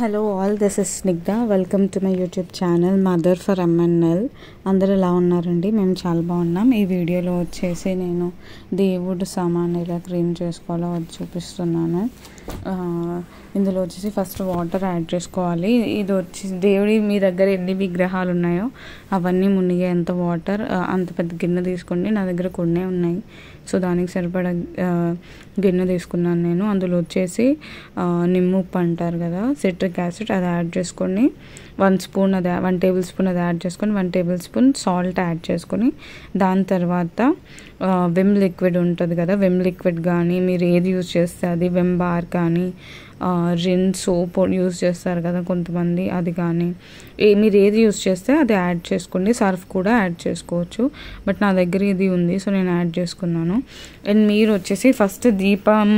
hello all this is Snigdha welcome to my YouTube channel mother for MNL అందరు ఎలా ఉన్నారండి మేము చాలా బాగున్నాం ఈ వీడియోలో వచ్చేసి నేను దేవుడు సామాన్ ఎలా క్రీమ్ చేసుకోవాలో చూపిస్తున్నాను ఇందులో వచ్చేసి ఫస్ట్ వాటర్ యాడ్ చేసుకోవాలి ఇది వచ్చి దేవుడి మీ దగ్గర ఎన్ని విగ్రహాలు ఉన్నాయో అవన్నీ మునిగే ఎంత వాటర్ అంత పెద్ద గిన్నె తీసుకోండి నా దగ్గర కొన్నే ఉన్నాయి సో దానికి సరిపడా గిన్నె తీసుకున్నాను నేను అందులో వచ్చేసి ఉప్పు అంటారు కదా సిట్రిక్ యాసిడ్ అది యాడ్ చేసుకొని వన్ స్పూన్ అది వన్ టేబుల్ స్పూన్ అది యాడ్ చేసుకొని one tablespoon salt add చేసుకొని దాని తర్వాత విమ్ లిక్విడ్ ఉంటుంది కదా విమ్ లిక్విడ్ కానీ మీరు ఏది యూజ్ చేస్తే అది విమ్ బార్ కానీ రిన్ సోప్ యూస్ చేస్తారు కదా కొంతమంది అది కానీ ఏ మీరు ఏది యూస్ చేస్తే అది యాడ్ చేసుకోండి సర్ఫ్ కూడా యాడ్ చేసుకోవచ్చు బట్ నా దగ్గర ఇది ఉంది సో నేను యాడ్ చేసుకున్నాను అండ్ మీరు వచ్చేసి ఫస్ట్ దీపం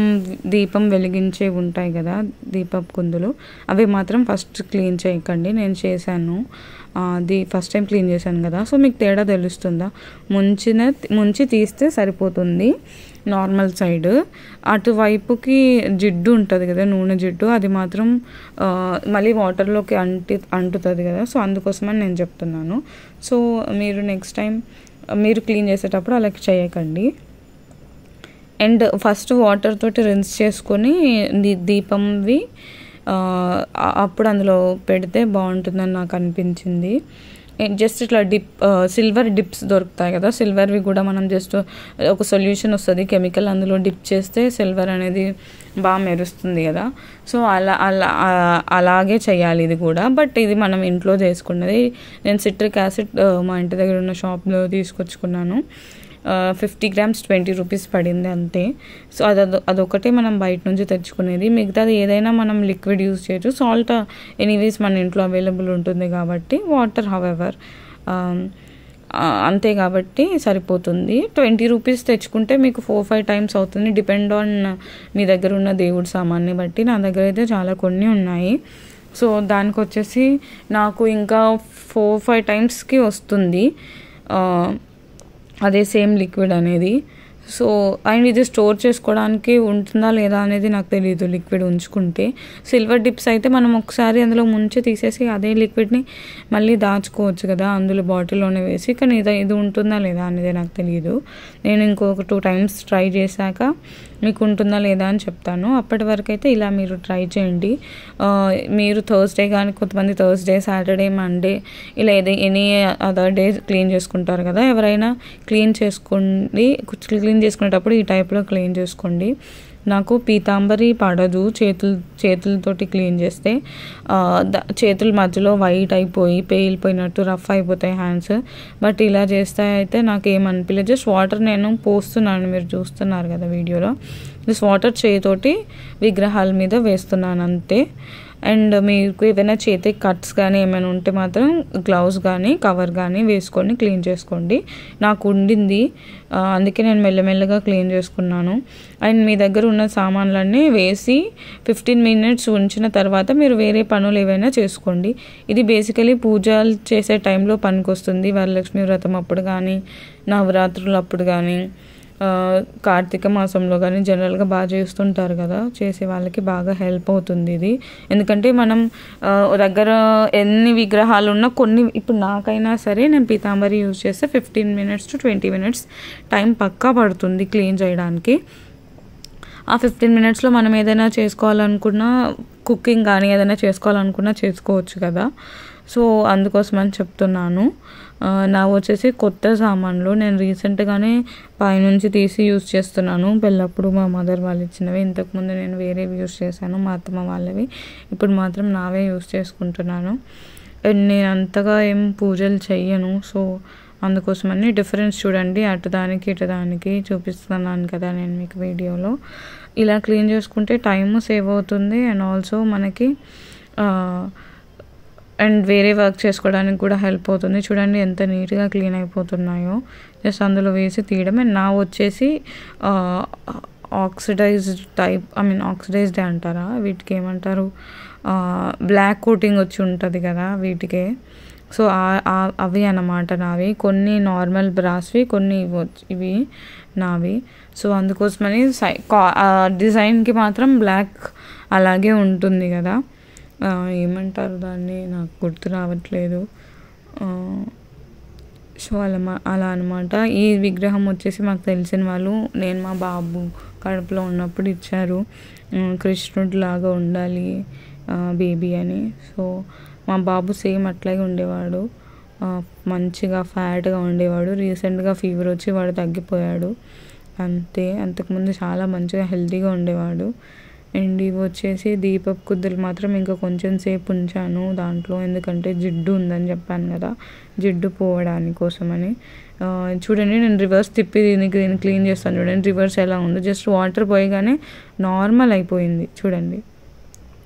దీపం వెలిగించే ఉంటాయి కదా దీపం కుందులు అవి మాత్రం ఫస్ట్ క్లీన్ చేయకండి నేను చేశాను అది ఫస్ట్ టైం క్లీన్ చేశాను కదా సో మీకు తేడా తెలుస్తుందా ముంచిన ముంచి తీస్తే సరిపోతుంది నార్మల్ సైడ్ అటువైపుకి జిడ్డు ఉంటుంది కదా నూనె జిడ్డు అది మాత్రం మళ్ళీ వాటర్లోకి అంటి అంటుతుంది కదా సో అందుకోసమని నేను చెప్తున్నాను సో మీరు నెక్స్ట్ టైం మీరు క్లీన్ చేసేటప్పుడు అలా చేయకండి అండ్ ఫస్ట్ వాటర్ తోటి రిన్స్ చేసుకొని దీపంవి అప్పుడు అందులో పెడితే బాగుంటుందని నాకు అనిపించింది జస్ట్ ఇట్లా డిప్ సిల్వర్ డిప్స్ దొరుకుతాయి కదా సిల్వర్వి కూడా మనం జస్ట్ ఒక సొల్యూషన్ వస్తుంది కెమికల్ అందులో డిప్ చేస్తే సిల్వర్ అనేది బాగా మెరుస్తుంది కదా సో అలా అలా అలాగే చేయాలి ఇది కూడా బట్ ఇది మనం ఇంట్లో చేసుకున్నది నేను సిట్రిక్ యాసిడ్ మా ఇంటి దగ్గర ఉన్న షాప్లో తీసుకొచ్చుకున్నాను ఫిఫ్టీ గ్రామ్స్ ట్వంటీ రూపీస్ పడింది అంతే సో అది అదొకటే మనం బయట నుంచి తెచ్చుకునేది మిగతాది ఏదైనా మనం లిక్విడ్ యూస్ చేయొచ్చు సాల్ట్ ఎనీవేస్ మన ఇంట్లో అవైలబుల్ ఉంటుంది కాబట్టి వాటర్ హవెవర్ అంతే కాబట్టి సరిపోతుంది ట్వంటీ రూపీస్ తెచ్చుకుంటే మీకు ఫోర్ ఫైవ్ టైమ్స్ అవుతుంది డిపెండ్ ఆన్ మీ దగ్గర ఉన్న దేవుడి సామాన్ని బట్టి నా దగ్గర అయితే చాలా కొన్ని ఉన్నాయి సో దానికి వచ్చేసి నాకు ఇంకా ఫోర్ ఫైవ్ టైమ్స్కి వస్తుంది అదే సేమ్ లిక్విడ్ అనేది సో అండ్ ఇది స్టోర్ చేసుకోవడానికి ఉంటుందా లేదా అనేది నాకు తెలియదు లిక్విడ్ ఉంచుకుంటే సిల్వర్ డిప్స్ అయితే మనం ఒకసారి అందులో ముంచి తీసేసి అదే లిక్విడ్ని మళ్ళీ దాచుకోవచ్చు కదా అందులో బాటిల్లోనే వేసి కానీ ఇది ఇది ఉంటుందా లేదా అనేది నాకు తెలియదు నేను ఇంకొక టూ టైమ్స్ ట్రై చేశాక మీకు ఉంటుందా లేదా అని చెప్తాను అప్పటి వరకు అయితే ఇలా మీరు ట్రై చేయండి మీరు థర్స్డే కానీ కొంతమంది థర్స్డే సాటర్డే మండే ఇలా ఏదైనా ఎనీ అదర్ డే క్లీన్ చేసుకుంటారు కదా ఎవరైనా క్లీన్ చేసుకోండి క్లీన్ చేసుకునేటప్పుడు ఈ టైప్లో క్లీన్ చేసుకోండి నాకు పీతాంబరి పడదు చేతులు చేతులతోటి క్లీన్ చేస్తే చేతుల మధ్యలో వైట్ అయిపోయి పేలిపోయినట్టు రఫ్ అయిపోతాయి హ్యాండ్స్ బట్ ఇలా చేస్తే అయితే నాకు ఏమనిపించలేదు జస్ట్ వాటర్ నేను పోస్తున్నాను మీరు చూస్తున్నారు కదా వీడియోలో జస్ట్ వాటర్ చేయితోటి విగ్రహాల మీద వేస్తున్నాను అంతే అండ్ మీకు ఏదైనా చేతికి కట్స్ కానీ ఏమైనా ఉంటే మాత్రం గ్లౌస్ కానీ కవర్ కానీ వేసుకొని క్లీన్ చేసుకోండి నాకు ఉండింది అందుకే నేను మెల్లమెల్లగా క్లీన్ చేసుకున్నాను అండ్ మీ దగ్గర ఉన్న సామాన్లన్నీ వేసి ఫిఫ్టీన్ మినిట్స్ ఉంచిన తర్వాత మీరు వేరే పనులు ఏవైనా చేసుకోండి ఇది బేసికలీ పూజలు చేసే టైంలో పనికొస్తుంది వరలక్ష్మి వ్రతం అప్పుడు కానీ నవరాత్రులు అప్పుడు కానీ కార్తీక మాసంలో కానీ జనరల్గా బాగా చేస్తుంటారు కదా చేసే వాళ్ళకి బాగా హెల్ప్ అవుతుంది ఇది ఎందుకంటే మనం దగ్గర ఎన్ని విగ్రహాలు ఉన్నా కొన్ని ఇప్పుడు నాకైనా సరే నేను పీతాంబరి యూజ్ చేస్తే fifteen minutes to twenty minutes time పక్కా పడుతుంది క్లీన్ చేయడానికి ఆ ఫిఫ్టీన్ మినిట్స్లో మనం ఏదైనా చేసుకోవాలనుకున్నా కుకింగ్ కానీ ఏదైనా చేసుకోవాలనుకున్నా చేసుకోవచ్చు కదా సో అందుకోసం అని చెప్తున్నాను నా వచ్చేసి కొత్త సామాన్లు నేను రీసెంట్గానే పైనుంచి తీసి యూజ్ చేస్తున్నాను పెళ్ళప్పుడు మా మదర్ వాళ్ళు ఇచ్చినవి ఇంతకుముందు నేను వేరేవి యూస్ చేశాను మా అత్తమ్మ వాళ్ళవి ఇప్పుడు మాత్రం నావే యూజ్ చేసుకుంటున్నాను అండ్ నేను అంతగా ఏం పూజలు చెయ్యను సో అందుకోసమని డిఫరెన్స్ చూడండి అటు దానికి ఇటు దానికి చూపిస్తున్నాను కదా నేను మీకు వీడియోలో ఇలా క్లీన్ చేసుకుంటే టైము సేవ్ అవుతుంది అండ్ ఆల్సో మనకి అండ్ వేరే వర్క్ చేసుకోవడానికి కూడా హెల్ప్ అవుతుంది చూడండి ఎంత నీట్గా క్లీన్ అయిపోతున్నాయో జస్ట్ అందులో వేసి తీయడమే నా వచ్చేసి oxidised type I mean oxidised అంటారా వీటికి ఏమంటారు బ్లాక్ కోటింగ్ వచ్చి ఉంటుంది కదా వీటికే సో అవి అన్నమాట నావి కొన్ని నార్మల్ బ్రాస్వి కొన్ని ఇవి నావి సో అందుకోసమని సై డిజైన్కి మాత్రం బ్లాక్ అలాగే ఉంటుంది కదా ఏమంటారు దాన్ని నాకు గుర్తు రావట్లేదు సో అలా అలా అనమాట ఈ విగ్రహం వచ్చేసి మాకు తెలిసిన వాళ్ళు నేను మా బాబు కడుపులో ఉన్నప్పుడు ఇచ్చారు లాగా ఉండాలి బేబీ అని సో మా బాబు సేమ్ అట్లాగే ఉండేవాడు మంచిగా ఫ్యాట్గా ఉండేవాడు రీసెంట్గా ఫీవర్ వచ్చి వాడు తగ్గిపోయాడు అంతే అంతకుముందు చాలా మంచిగా హెల్తీగా ఉండేవాడు అండ్ ఇవి వచ్చేసి దీపపు కుద్దులు మాత్రం ఇంకా కొంచెం సేపు ఉంచాను దాంట్లో ఎందుకంటే జిడ్డు ఉందని చెప్పాను కదా జిడ్డు పోవడానికోసమని కోసమని చూడండి నేను రివర్స్ తిప్పి దీనికి దీన్ని క్లీన్ చేస్తాను చూడండి రివర్స్ ఎలా ఉందో జస్ట్ వాటర్ పోయగానే నార్మల్ అయిపోయింది చూడండి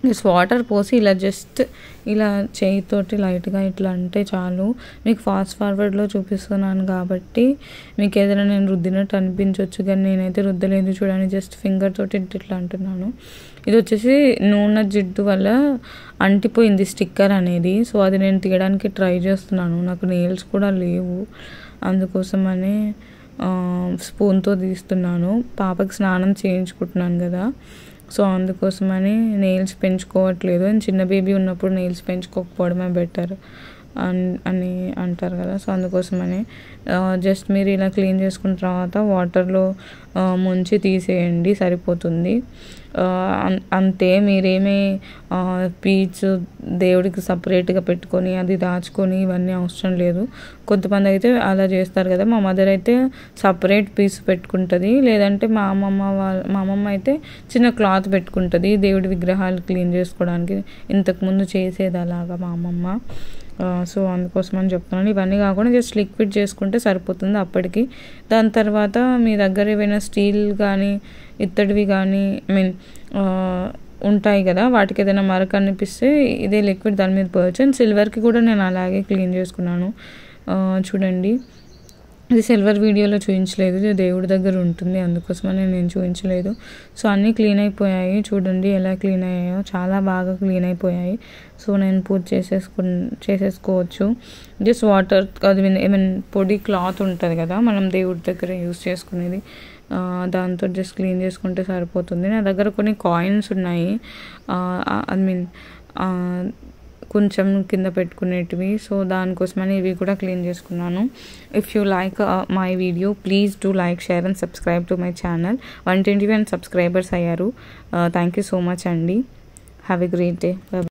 జస్ట్ వాటర్ పోసి ఇలా జస్ట్ ఇలా చేయితోటి లైట్గా ఇట్లా అంటే చాలు మీకు ఫాస్ట్ ఫార్వర్డ్లో చూపిస్తున్నాను కాబట్టి మీకు ఏదైనా నేను రుద్దినట్టు అనిపించవచ్చు కానీ నేనైతే రుద్దలేదు చూడండి జస్ట్ ఫింగర్ తోటి ఇట్లా అంటున్నాను ఇది వచ్చేసి నూనె జిడ్డు వల్ల అంటిపోయింది స్టిక్కర్ అనేది సో అది నేను తీయడానికి ట్రై చేస్తున్నాను నాకు నెయిల్స్ కూడా లేవు అందుకోసమని స్పూన్తో తీస్తున్నాను పాపకి స్నానం చేయించుకుంటున్నాను కదా సో అందుకోసమని నెయిల్స్ పెంచుకోవట్లేదు అండ్ చిన్న బేబీ ఉన్నప్పుడు నెయిల్స్ పెంచుకోకపోవడమే బెటర్ అని అంటారు కదా సో అందుకోసమని జస్ట్ మీరు ఇలా క్లీన్ చేసుకున్న తర్వాత వాటర్లో ముంచి తీసేయండి సరిపోతుంది అంతే మీరేమీ పీచ్ దేవుడికి సపరేట్గా పెట్టుకొని అది దాచుకొని ఇవన్నీ అవసరం లేదు కొంతమంది అయితే అలా చేస్తారు కదా మా మదర్ అయితే సపరేట్ పీస్ పెట్టుకుంటుంది లేదంటే మా అమ్మమ్మ వాళ్ళ మా అమ్మమ్మ అయితే చిన్న క్లాత్ పెట్టుకుంటుంది దేవుడి విగ్రహాలు క్లీన్ చేసుకోవడానికి ఇంతకుముందు చేసేది అలాగా మా అమ్మమ్మ సో అందుకోసం అని చెప్తున్నాను ఇవన్నీ కాకుండా జస్ట్ లిక్విడ్ చేసుకుంటే సరిపోతుంది అప్పటికి దాని తర్వాత మీ దగ్గర ఏవైనా స్టీల్ కానీ ఇత్తడివి కానీ ఐ మీన్ ఉంటాయి కదా వాటికి ఏదైనా మరక అనిపిస్తే ఇదే లిక్విడ్ దాని మీద పోవచ్చు అండ్ సిల్వర్కి కూడా నేను అలాగే క్లీన్ చేసుకున్నాను చూడండి అది సిల్వర్ వీడియోలో చూపించలేదు ఇది దేవుడి దగ్గర ఉంటుంది అందుకోసమనే నేను చూపించలేదు సో అన్నీ క్లీన్ అయిపోయాయి చూడండి ఎలా క్లీన్ అయ్యాయో చాలా బాగా క్లీన్ అయిపోయాయి సో నేను పూజ చేసేసుకు చేసేసుకోవచ్చు జస్ట్ వాటర్ అది ఐ మీన్ పొడి క్లాత్ ఉంటుంది కదా మనం దేవుడి దగ్గర యూస్ చేసుకునేది దాంతో జస్ట్ క్లీన్ చేసుకుంటే సరిపోతుంది నా దగ్గర కొన్ని కాయిన్స్ ఉన్నాయి ఐ మీన్ కొంచెం కింద పెట్టుకునేటివి సో దానికోసమని ఇవి కూడా క్లీన్ చేసుకున్నాను if you like my video please do like share and subscribe to my channel one twenty one subscribers అయ్యారు థ్యాంక్ యూ సో మచ్ అండి హ్యావ్ ఎ గ్రేట్ డే